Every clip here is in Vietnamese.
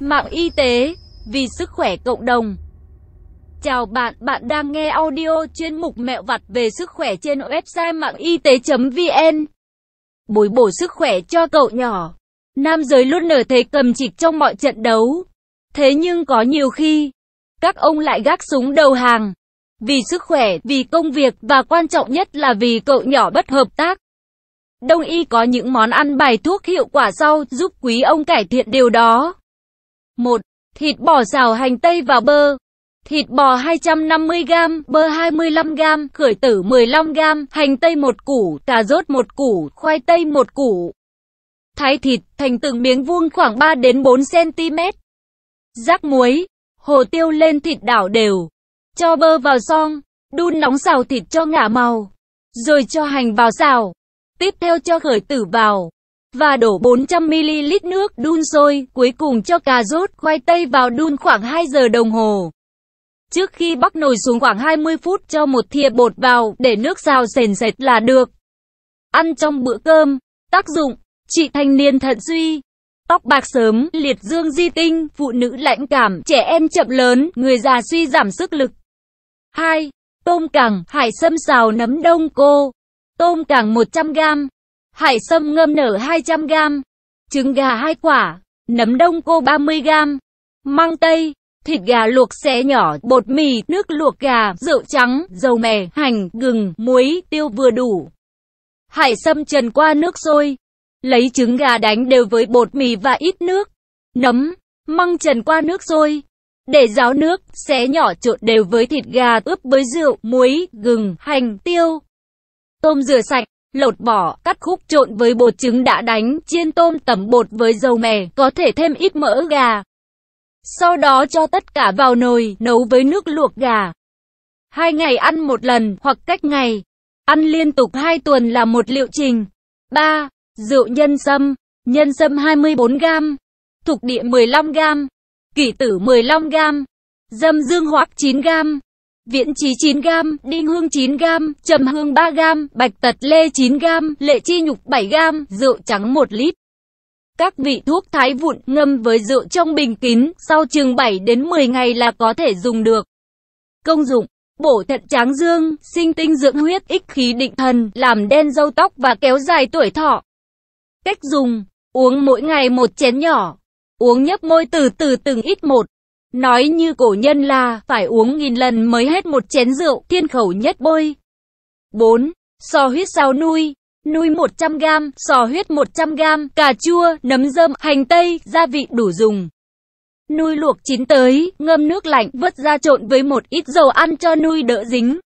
Mạng y tế vì sức khỏe cộng đồng. Chào bạn, bạn đang nghe audio chuyên mục mẹo vặt về sức khỏe trên website mạng y tế.vn. Bồi bổ sức khỏe cho cậu nhỏ. Nam giới luôn nở thế cầm chịch trong mọi trận đấu. Thế nhưng có nhiều khi, các ông lại gác súng đầu hàng. Vì sức khỏe, vì công việc và quan trọng nhất là vì cậu nhỏ bất hợp tác. Đông y có những món ăn bài thuốc hiệu quả sau giúp quý ông cải thiện điều đó. 1. Thịt bò xào hành tây và bơ Thịt bò 250g, bơ 25g, khởi tử 15g, hành tây 1 củ, cà rốt 1 củ, khoai tây 1 củ. Thái thịt thành từng miếng vuông khoảng 3 đến 4 cm. Rắc muối, hồ tiêu lên thịt đảo đều. Cho bơ vào xong, đun nóng xào thịt cho ngả màu, rồi cho hành vào xào. Tiếp theo cho khởi tử vào và đổ 400ml nước đun sôi, cuối cùng cho cà rốt, khoai tây vào đun khoảng 2 giờ đồng hồ. Trước khi bắc nồi xuống khoảng 20 phút cho một thìa bột vào, để nước xào sền sệt là được. Ăn trong bữa cơm. Tác dụng, trị thanh niên thận suy, tóc bạc sớm, liệt dương di tinh, phụ nữ lãnh cảm, trẻ em chậm lớn, người già suy giảm sức lực. 2. Tôm càng, hải sâm xào nấm đông cô. Tôm càng 100g, hải sâm ngâm nở 200g, trứng gà 2 quả, nấm đông cô 30g, măng tây, thịt gà luộc xé nhỏ, bột mì, nước luộc gà, rượu trắng, dầu mè, hành, gừng, muối, tiêu vừa đủ. Hải sâm trần qua nước sôi, lấy trứng gà đánh đều với bột mì và ít nước, nấm, măng trần qua nước sôi. Để ráo nước, xé nhỏ trộn đều với thịt gà ướp với rượu, muối, gừng, hành, tiêu. Tôm rửa sạch, lột bỏ, cắt khúc trộn với bột trứng đã đánh, chiên tôm tẩm bột với dầu mè, có thể thêm ít mỡ gà. Sau đó cho tất cả vào nồi, nấu với nước luộc gà. Hai ngày ăn một lần, hoặc cách ngày. Ăn liên tục 2 tuần là một liệu trình. 3. Rượu nhân sâm, nhân sâm 24 gram, thục địa 15 gram, kỷ tử 15 gram, dâm dương hoặc 9 gram. Viễn Trí 9 gam, Đinh Hương 9 gam, Trầm Hương 3 gam, Bạch Tật Lê 9 gam, Lệ Chi Nhục 7 gam, rượu trắng 1 lít. Các vị thuốc thái vụn ngâm với rượu trong bình kín, sau chừng 7 đến 10 ngày là có thể dùng được. Công dụng Bổ thận tráng dương, sinh tinh dưỡng huyết, ích khí định thần, làm đen râu tóc và kéo dài tuổi thọ. Cách dùng Uống mỗi ngày một chén nhỏ. Uống nhấp môi từ từ từng ít một. Nói như cổ nhân là, phải uống nghìn lần mới hết một chén rượu, thiên khẩu nhất bôi. 4. Sò huyết sao nuôi Nuôi 100g, sò huyết 100g, cà chua, nấm dơm, hành tây, gia vị đủ dùng. Nuôi luộc chín tới, ngâm nước lạnh, vớt ra trộn với một ít dầu ăn cho nuôi đỡ dính.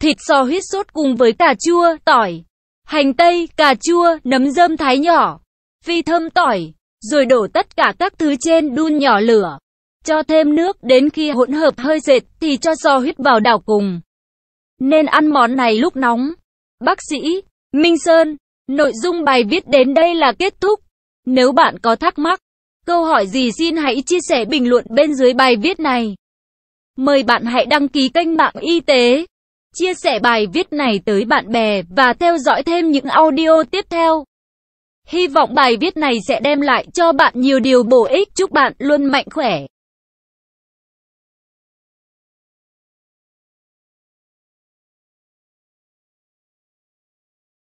Thịt sò huyết sốt cùng với cà chua, tỏi, hành tây, cà chua, nấm dơm thái nhỏ, phi thơm tỏi, rồi đổ tất cả các thứ trên đun nhỏ lửa. Cho thêm nước đến khi hỗn hợp hơi dệt thì cho giò huyết vào đảo cùng. Nên ăn món này lúc nóng. Bác sĩ, Minh Sơn, nội dung bài viết đến đây là kết thúc. Nếu bạn có thắc mắc, câu hỏi gì xin hãy chia sẻ bình luận bên dưới bài viết này. Mời bạn hãy đăng ký kênh mạng y tế, chia sẻ bài viết này tới bạn bè và theo dõi thêm những audio tiếp theo. Hy vọng bài viết này sẽ đem lại cho bạn nhiều điều bổ ích. Chúc bạn luôn mạnh khỏe.